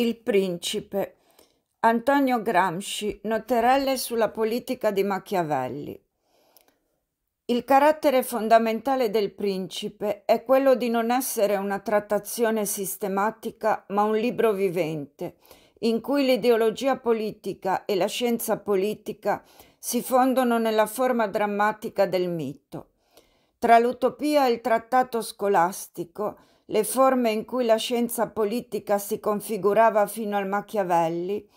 Il principe. Antonio Gramsci, noterelle sulla politica di Machiavelli. Il carattere fondamentale del principe è quello di non essere una trattazione sistematica, ma un libro vivente, in cui l'ideologia politica e la scienza politica si fondono nella forma drammatica del mito. Tra l'utopia e il trattato scolastico le forme in cui la scienza politica si configurava fino al Machiavelli,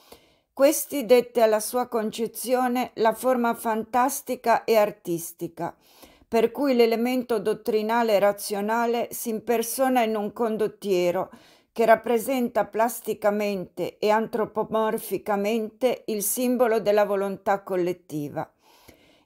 questi dette alla sua concezione la forma fantastica e artistica, per cui l'elemento dottrinale e razionale si impersona in un condottiero che rappresenta plasticamente e antropomorficamente il simbolo della volontà collettiva.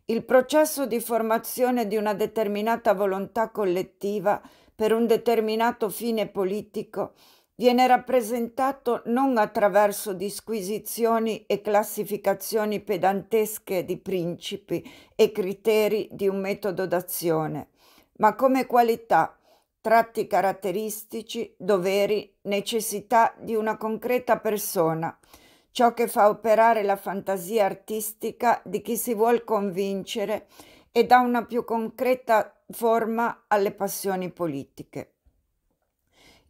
Il processo di formazione di una determinata volontà collettiva per un determinato fine politico viene rappresentato non attraverso disquisizioni e classificazioni pedantesche di principi e criteri di un metodo d'azione, ma come qualità, tratti caratteristici, doveri, necessità di una concreta persona, ciò che fa operare la fantasia artistica di chi si vuol convincere e dà una più concreta forma alle passioni politiche.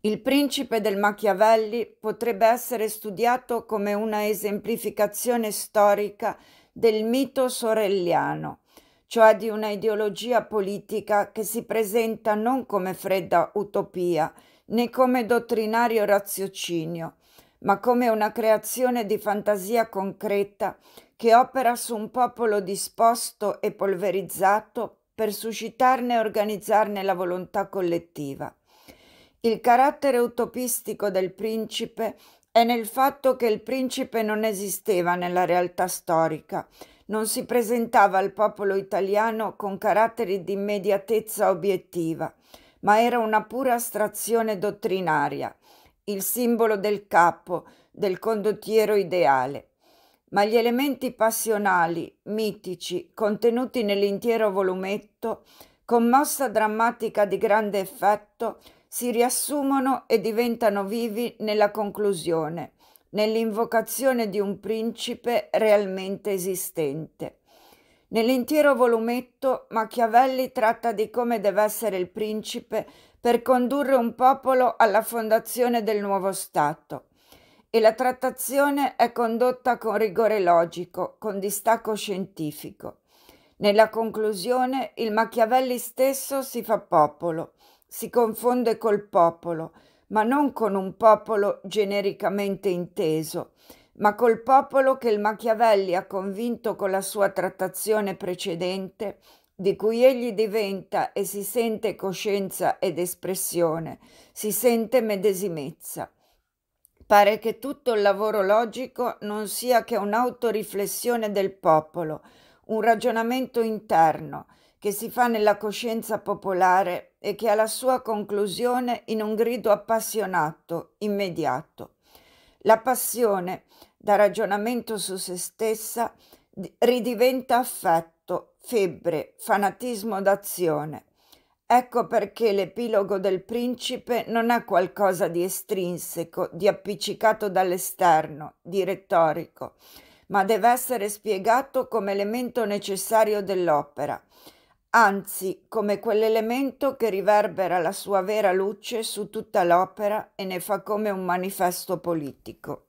Il principe del Machiavelli potrebbe essere studiato come una esemplificazione storica del mito sorelliano, cioè di una ideologia politica che si presenta non come fredda utopia né come dottrinario raziocinio, ma come una creazione di fantasia concreta che opera su un popolo disposto e polverizzato per suscitarne e organizzarne la volontà collettiva. Il carattere utopistico del principe è nel fatto che il principe non esisteva nella realtà storica, non si presentava al popolo italiano con caratteri di immediatezza obiettiva, ma era una pura astrazione dottrinaria il simbolo del capo, del condottiero ideale. Ma gli elementi passionali, mitici, contenuti nell'intero volumetto, con mossa drammatica di grande effetto, si riassumono e diventano vivi nella conclusione, nell'invocazione di un principe realmente esistente. Nell'intero volumetto Machiavelli tratta di come deve essere il principe per condurre un popolo alla fondazione del nuovo Stato e la trattazione è condotta con rigore logico, con distacco scientifico. Nella conclusione il Machiavelli stesso si fa popolo, si confonde col popolo, ma non con un popolo genericamente inteso, ma col popolo che il Machiavelli ha convinto con la sua trattazione precedente, di cui egli diventa e si sente coscienza ed espressione, si sente medesimezza. Pare che tutto il lavoro logico non sia che un'autoriflessione del popolo, un ragionamento interno che si fa nella coscienza popolare e che ha la sua conclusione in un grido appassionato, immediato. La passione da ragionamento su se stessa ridiventa affetto, febbre, fanatismo d'azione. Ecco perché l'epilogo del principe non è qualcosa di estrinseco, di appiccicato dall'esterno, di retorico, ma deve essere spiegato come elemento necessario dell'opera anzi come quell'elemento che riverbera la sua vera luce su tutta l'opera e ne fa come un manifesto politico.